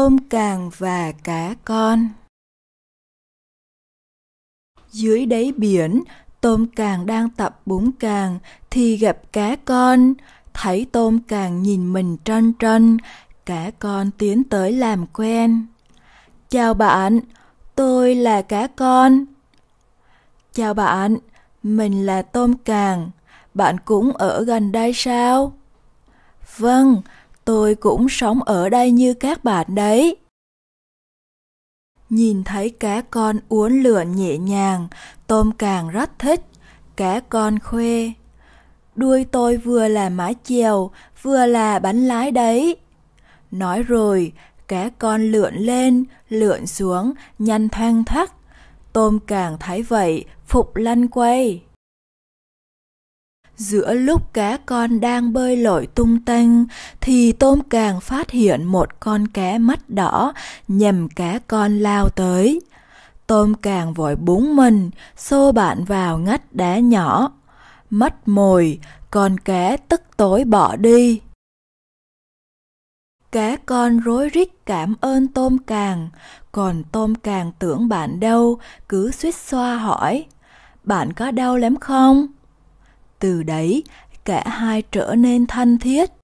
tôm càng và cá con dưới đáy biển tôm càng đang tập bún càng thì gặp cá con thấy tôm càng nhìn mình trân trân cá con tiến tới làm quen chào bạn tôi là cá con chào bạn mình là tôm càng bạn cũng ở gần đây sao vâng tôi cũng sống ở đây như các bạn đấy nhìn thấy cá con uốn lượn nhẹ nhàng tôm càng rất thích cá con khuê đuôi tôi vừa là mái chèo vừa là bánh lái đấy nói rồi cá con lượn lên lượn xuống nhanh thoang thoắt tôm càng thấy vậy phục lanh quay giữa lúc cá con đang bơi lội tung tăng thì tôm càng phát hiện một con cá mắt đỏ nhầm cá con lao tới tôm càng vội búng mình xô bạn vào ngách đá nhỏ mất mồi con cá tức tối bỏ đi cá con rối rít cảm ơn tôm càng còn tôm càng tưởng bạn đâu cứ suýt xoa hỏi bạn có đau lắm không từ đấy cả hai trở nên thân thiết